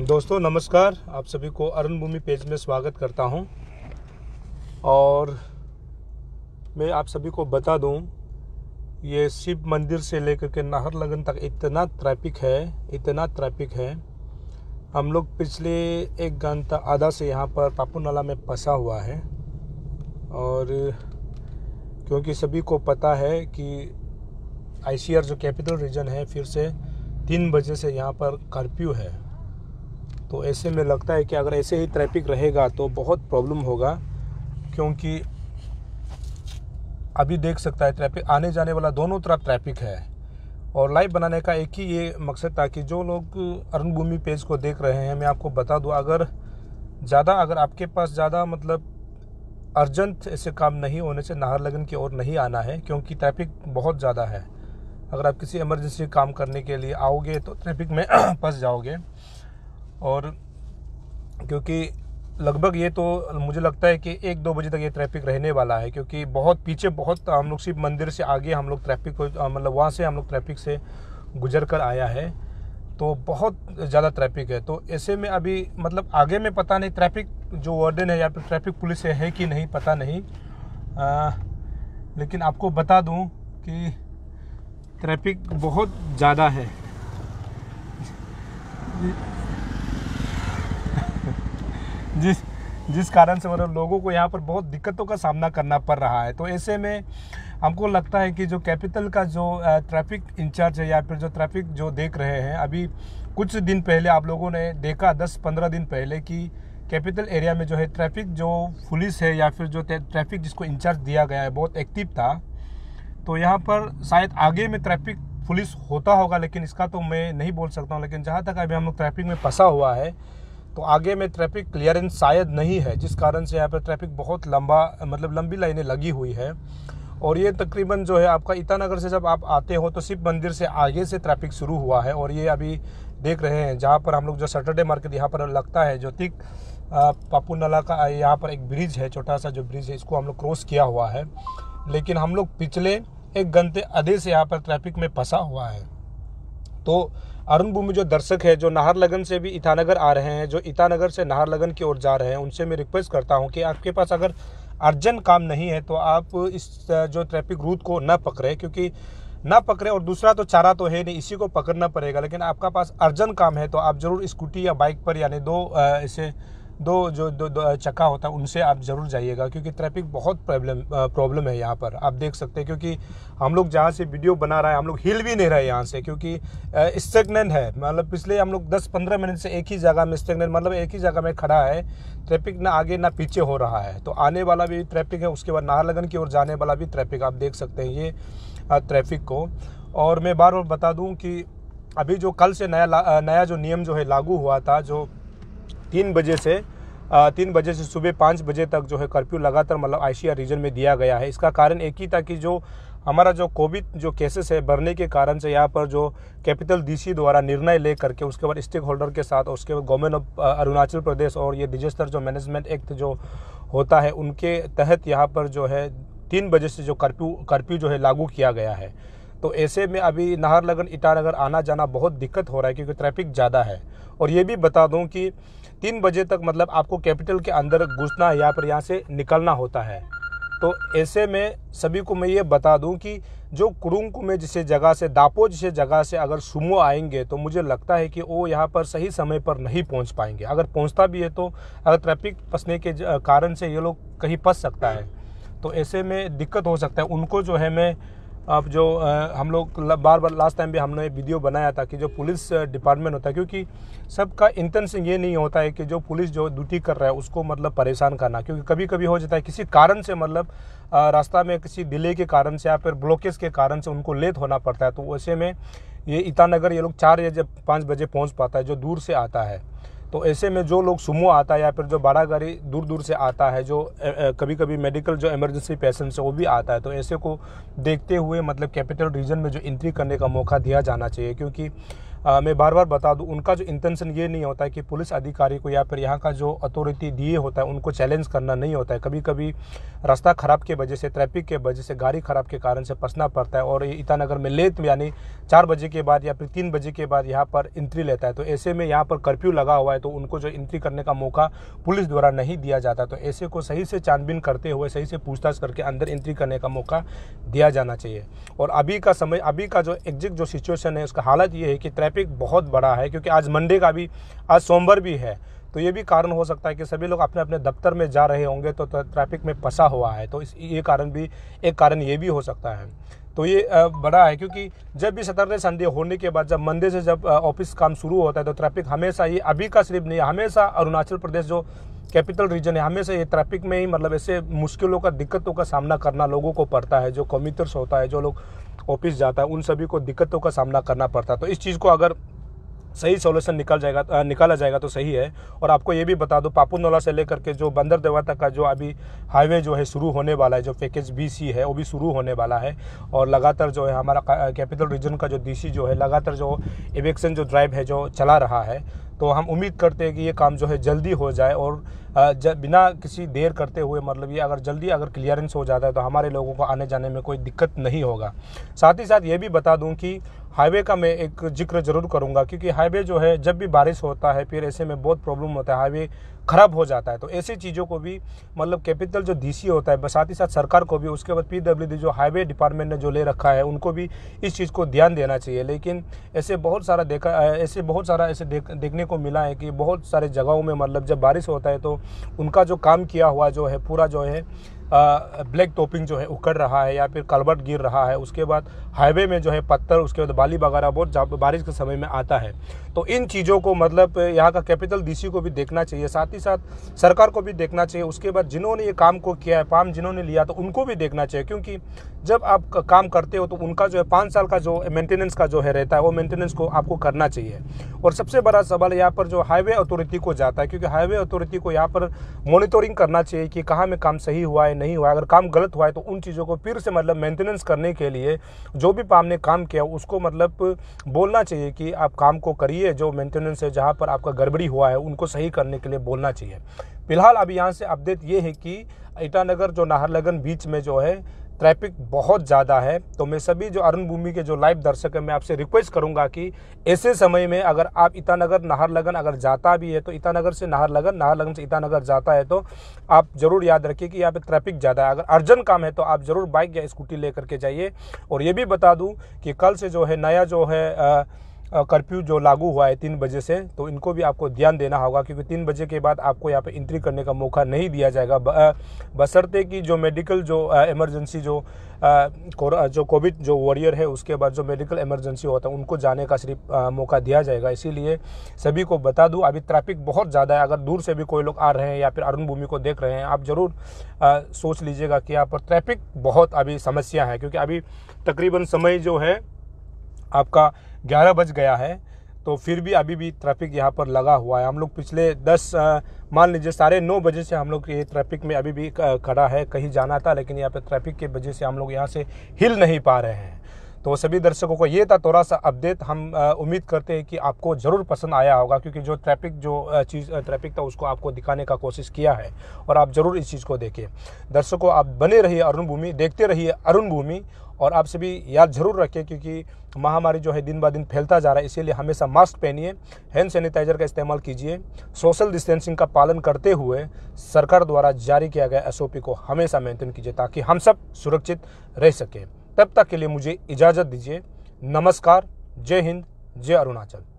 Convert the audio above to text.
दोस्तों नमस्कार आप सभी को अरुण भूमि पेज में स्वागत करता हूं और मैं आप सभी को बता दूं ये शिव मंदिर से लेकर के लगन तक इतना ट्रैफिक है इतना ट्रैफिक है हम लोग पिछले एक घंटा आधा से यहाँ पर पापू नाला में फंसा हुआ है और क्योंकि सभी को पता है कि आईसीआर जो कैपिटल रीजन है फिर से तीन बजे से यहाँ पर कर्फ्यू है तो ऐसे में लगता है कि अगर ऐसे ही ट्रैफिक रहेगा तो बहुत प्रॉब्लम होगा क्योंकि अभी देख सकता है ट्रैफिक आने जाने वाला दोनों तरफ ट्रैफिक है और लाइव बनाने का एक ही ये मकसद था कि जो लोग अरुणभूमि पेज को देख रहे हैं मैं आपको बता दूं अगर ज़्यादा अगर आपके पास ज़्यादा मतलब अर्जेंट ऐसे काम नहीं होने से नाहर लगन की ओर नहीं आना है क्योंकि ट्रैफिक बहुत ज़्यादा है अगर आप किसी इमरजेंसी काम करने के लिए आओगे तो ट्रैफिक में फंस जाओगे और क्योंकि लगभग ये तो मुझे लगता है कि एक दो बजे तक ये ट्रैफिक रहने वाला है क्योंकि बहुत पीछे बहुत हम लोग शिव मंदिर से आगे हम लोग ट्रैफिक मतलब वहाँ से हम लोग ट्रैफिक से गुजर कर आया है तो बहुत ज़्यादा ट्रैफिक है तो ऐसे में अभी मतलब आगे में पता नहीं ट्रैफिक जो वार्डन है या फिर ट्रैफिक पुलिस है, है कि नहीं पता नहीं आ, लेकिन आपको बता दूं कि ट्रैफिक बहुत ज़्यादा है जिस जिस कारण से मतलब लोगों को यहाँ पर बहुत दिक्कतों का सामना करना पड़ रहा है तो ऐसे में हमको लगता है कि जो कैपिटल का जो ट्रैफिक इंचार्ज है या फिर जो ट्रैफिक जो देख रहे हैं अभी कुछ दिन पहले आप लोगों ने देखा दस पंद्रह दिन पहले कि कैपिटल एरिया में जो है ट्रैफिक जो पुलिस है या फिर जो ट्रैफिक जिसको इंचार्ज दिया गया है बहुत एक्टिव था तो यहाँ पर शायद आगे में ट्रैफिक पुलिस होता होगा लेकिन इसका तो मैं नहीं बोल सकता हूँ लेकिन जहाँ तक अभी हम लोग ट्रैफिक में फंसा हुआ है तो आगे में ट्रैफिक क्लियरेंस शायद नहीं है जिस कारण से यहाँ पर ट्रैफिक बहुत लंबा मतलब लंबी लाइनें लगी हुई है और ये तकरीबन जो है आपका ईटानगर से जब आप आते हो तो शिव मंदिर से आगे से ट्रैफिक शुरू हुआ है और ये अभी देख रहे हैं जहाँ पर हम लोग जो सैटरडे मार्केट यहाँ पर लगता है जो तिक पापू नला का यहाँ पर एक ब्रिज है छोटा सा जो ब्रिज है इसको हम लोग क्रॉस किया हुआ है लेकिन हम लोग पिछले एक घंटे आधे से यहाँ पर ट्रैफिक में फंसा हुआ है तो अरुण भूमि जो दर्शक है जो नाहरलगन से भी इटानगर आ रहे हैं जो इटानगर से नाहरलगन की ओर जा रहे हैं उनसे मैं रिक्वेस्ट करता हूँ कि आपके पास अगर अर्जेंट काम नहीं है तो आप इस जो ट्रैफिक रूट को ना पकड़ें क्योंकि ना पकड़े और दूसरा तो चारा तो है नहीं इसी को पकड़ना पड़ेगा लेकिन आपका पास अर्जेंट काम है तो आप ज़रूर स्कूटी या बाइक पर यानी दो ऐसे दो जो दो, दो चक्का होता है उनसे आप ज़रूर जाइएगा क्योंकि ट्रैफिक बहुत प्रॉब्लम प्रॉब्लम है यहाँ पर आप देख सकते हैं क्योंकि हम लोग जहाँ से वीडियो बना रहा है हम लोग हिल भी नहीं रहे यहाँ से क्योंकि स्टेगनेंट है मतलब पिछले हम लोग दस पंद्रह मिनट से एक ही जगह में स्टेगनेंट मतलब एक ही जगह में खड़ा है ट्रैफिक ना आगे ना पीछे हो रहा है तो आने वाला भी ट्रैफिक है उसके बाद नाहरलगन की ओर जाने वाला भी ट्रैफिक आप देख सकते हैं ये ट्रैफिक को और मैं बार बार बता दूँ कि अभी जो कल से नया नया जो नियम जो है लागू हुआ था जो तीन बजे से तीन बजे से सुबह पाँच बजे तक जो है कर्फ्यू लगातार मतलब आशिया रीजन में दिया गया है इसका कारण एक ही था कि जो हमारा जो कोविड जो केसेस है बढ़ने के कारण से यहाँ पर जो कैपिटल डीसी द्वारा निर्णय ले करके उसके बाद स्टेक होल्डर के साथ उसके बाद गवर्नमेंट ऑफ अरुणाचल प्रदेश और ये डिजास्टर जो मैनेजमेंट एक्ट जो होता है उनके तहत यहाँ पर जो है तीन बजे से जो कर्फ्यू कर्फ्यू जो है लागू किया गया है तो ऐसे में अभी नाहरलगन ईटानगर आना जाना बहुत दिक्कत हो रहा है क्योंकि ट्रैफिक ज़्यादा है और ये भी बता दूँ कि तीन बजे तक मतलब आपको कैपिटल के अंदर घुसना या फिर यहाँ से निकलना होता है तो ऐसे में सभी को मैं ये बता दूं कि जो कुरुंग में जिसे जगह से दापो जिसे जगह से अगर सुमो आएंगे तो मुझे लगता है कि वो यहाँ पर सही समय पर नहीं पहुँच पाएंगे अगर पहुँचता भी है तो अगर ट्रैफिक फंसने के कारण से ये लोग कहीं फंस सकता है तो ऐसे में दिक्कत हो सकता है उनको जो है मैं अब जो हम लोग बार बार लास्ट टाइम भी हमने वीडियो बनाया था कि जो पुलिस डिपार्टमेंट होता है क्योंकि सबका इंटेंशन ये नहीं होता है कि जो पुलिस जो ड्यूटी कर रहा है उसको मतलब परेशान करना क्योंकि कभी कभी हो जाता है किसी कारण से मतलब रास्ता में किसी डिले के कारण से या फिर ब्लॉकेज के कारण से उनको लेट होना पड़ता है तो वैसे में ये ईटानगर ये लोग चार या जब पाँच बजे पहुँच पाता है जो दूर से आता है तो ऐसे में जो लोग सुमो आता है या फिर जो बड़ा गाड़ी दूर दूर से आता है जो ए, ए, कभी कभी मेडिकल जो इमरजेंसी पेशेंट्स है वो भी आता है तो ऐसे को देखते हुए मतलब कैपिटल रीजन में जो इंट्री करने का मौका दिया जाना चाहिए क्योंकि आ, मैं बार बार बता दूं उनका जो इंटेंशन ये नहीं होता है कि पुलिस अधिकारी को या फिर यहाँ का जो अथॉरिटी दिए होता है उनको चैलेंज करना नहीं होता है कभी कभी रास्ता ख़राब के वजह से ट्रैफिक के वजह से गाड़ी ख़राब के कारण से फंसना पड़ता है और ईटानगर में लेट यानी चार बजे के बाद या फिर तीन बजे के बाद यहाँ पर एंट्री लेता है तो ऐसे में यहाँ पर कर्फ्यू लगा हुआ है तो उनको जो एंट्री करने का मौका पुलिस द्वारा नहीं दिया जाता तो ऐसे को सही से छानबीन करते हुए सही से पूछताछ करके अंदर एंट्री करने का मौका दिया जाना चाहिए और अभी का समय अभी का जो एग्जिट जो सिचुएशन है उसका हालत ये है कि ट्रैफिक ट्रैफिक बहुत बड़ा है क्योंकि आज मंडे का भी आज सोमवार भी है तो ये भी कारण हो सकता है कि सभी लोग अपने अपने दफ्तर में जा रहे होंगे तो ट्रैफिक में फंसा हुआ है तो इस ये कारण भी एक कारण ये भी हो सकता है तो ये बड़ा है क्योंकि जब भी सैटरडे संडे होने के बाद जब मंडे से जब ऑफिस काम शुरू होता है तो ट्रैफिक हमेशा ही अभी का सिर्फ नहीं हमेशा अरुणाचल प्रदेश जो कैपिटल रीजन है हमेशा ये ट्रैफिक में ही मतलब ऐसे मुश्किलों का दिक्कतों का सामना करना लोगों को पड़ता है जो कम्यूटर्स होता है जो लोग ऑफिस जाता है उन सभी को दिक्कतों का सामना करना पड़ता है तो इस चीज़ को अगर सही सोल्यूशन निकल जाएगा आ, निकाला जाएगा तो सही है और आपको ये भी बता दो पापुनोला से लेकर के जो बंदर देवा तक का जो अभी हाईवे जो है शुरू होने वाला है जो पैकेज बी सी है वो भी शुरू होने वाला है और लगातार जो है हमारा कैपिटल रीजन का जो डी सी जो है लगातार जो इवेक्शन जो ड्राइव है जो चला रहा है तो हम उम्मीद करते हैं कि ये काम जो है जल्दी हो जाए और बिना किसी देर करते हुए मतलब ये अगर जल्दी अगर क्लियरेंस हो जाता है तो हमारे लोगों को आने जाने में कोई दिक्कत नहीं होगा साथ ही साथ ये भी बता दूँ कि हाईवे का मैं एक जिक्र ज़रूर करूँगा क्योंकि हाईवे जो है जब भी बारिश होता है फिर ऐसे में बहुत प्रॉब्लम होता है हाईवे ख़राब हो जाता है तो ऐसी चीज़ों को भी मतलब कैपिटल जो डीसी होता है साथ ही साथ सरकार को भी उसके बाद पीडब्ल्यूडी जो हाईवे डिपार्टमेंट ने जो ले रखा है उनको भी इस चीज़ को ध्यान देना चाहिए लेकिन ऐसे बहुत सारा देखा ऐसे बहुत सारा ऐसे देख, देखने को मिला है कि बहुत सारे जगहों में मतलब जब बारिश होता है तो उनका जो काम किया हुआ जो है पूरा जो है ब्लैक टॉपिंग जो है उखड़ रहा है या फिर कलबट गिर रहा है उसके बाद हाईवे में जो है पत्थर उसके बाद बाली वगैरह बहुत बारिश के समय में आता है तो इन चीज़ों को मतलब यहाँ का कैपिटल डीसी को भी देखना चाहिए साथ ही साथ सरकार को भी देखना चाहिए उसके बाद जिन्होंने ये काम को किया है पाम जिन्होंने लिया तो उनको भी देखना चाहिए क्योंकि जब आप काम करते हो तो उनका जो है पाँच साल का जो मेंटेनेंस का जो है रहता है वो मेंटेनेंस को आपको करना चाहिए और सबसे बड़ा सवाल यहाँ पर जो हाईवे अथॉरिटी को जाता है क्योंकि हाईवे अथॉरिटी को यहाँ पर मॉनिटरिंग करना चाहिए कि कहाँ में काम सही हुआ है नहीं हुआ है अगर काम गलत हुआ है तो उन चीज़ों को फिर से मतलब मेंटेनेंस करने के लिए जो भी पाम ने काम किया उसको मतलब बोलना चाहिए कि आप काम को करिए चाहिए जो मेंटेनेंस है जहाँ पर आपका गड़बड़ी हुआ है उनको सही करने के लिए बोलना चाहिए फिलहाल अभी यहाँ से अपडेट ये है कि ईटानगर जो नाहरलगन बीच में जो है ट्रैफिक बहुत ज़्यादा है तो मैं सभी जो अरुण भूमि के जो लाइव दर्शक हैं मैं आपसे रिक्वेस्ट करूंगा कि ऐसे समय में अगर आप इटानगर नाहरलगन अगर जाता भी है तो ईटानगर से नाहरलगन नाहरलगन से ईटानगर जाता है तो आप ज़रूर याद रखिए कि यहाँ पे ट्रैफिक ज़्यादा है अगर अर्जेंट काम है तो आप ज़रूर बाइक या स्कूटी ले करके जाइए और ये भी बता दूँ कि कल से जो है नया जो है आ, कर्फ्यू जो लागू हुआ है तीन बजे से तो इनको भी आपको ध्यान देना होगा क्योंकि तीन बजे के बाद आपको यहाँ पे इंट्री करने का मौका नहीं दिया जाएगा बसरते कि जो मेडिकल जो इमरजेंसी जो जो कोविड जो वॉरियर है उसके बाद जो मेडिकल इमरजेंसी होता है उनको जाने का सिर्फ मौका दिया जाएगा इसीलिए सभी को बता दूँ अभी ट्रैफिक बहुत ज़्यादा है अगर दूर से भी कोई लोग आ रहे हैं या फिर अरुण भूमि को देख रहे हैं आप ज़रूर सोच लीजिएगा कि यहाँ पर ट्रैफिक बहुत अभी समस्या है क्योंकि अभी तकरीबन समय जो है आपका ग्यारह बज गया है तो फिर भी अभी भी ट्रैफिक यहाँ पर लगा हुआ है हम लोग पिछले दस मान लीजिए साढ़े नौ बजे से हम लोग ये ट्रैफिक में अभी भी खड़ा है कहीं जाना था लेकिन यहाँ पर ट्रैफिक के वजह से हम लोग यहाँ से हिल नहीं पा रहे हैं तो सभी दर्शकों को ये था थोड़ा सा अपडेट हम उम्मीद करते हैं कि आपको ज़रूर पसंद आया होगा क्योंकि जो ट्रैफिक जो चीज़ ट्रैफिक था उसको आपको दिखाने का कोशिश किया है और आप ज़रूर इस चीज़ को देखिए दर्शकों आप बने रहिए अरुण भूमि देखते रहिए अरुण भूमि और आप सभी याद जरूर रखें क्योंकि महामारी जो है दिन ब दिन फैलता जा रहा है इसीलिए हमेशा मास्क पहनिए हैंड सैनिटाइजर का इस्तेमाल कीजिए सोशल डिस्टेंसिंग का पालन करते हुए सरकार द्वारा जारी किया गया एसओपी को हमेशा मेंटेन कीजिए ताकि हम सब सुरक्षित रह सकें तब तक के लिए मुझे इजाज़त दीजिए नमस्कार जय हिंद जय अरुणाचल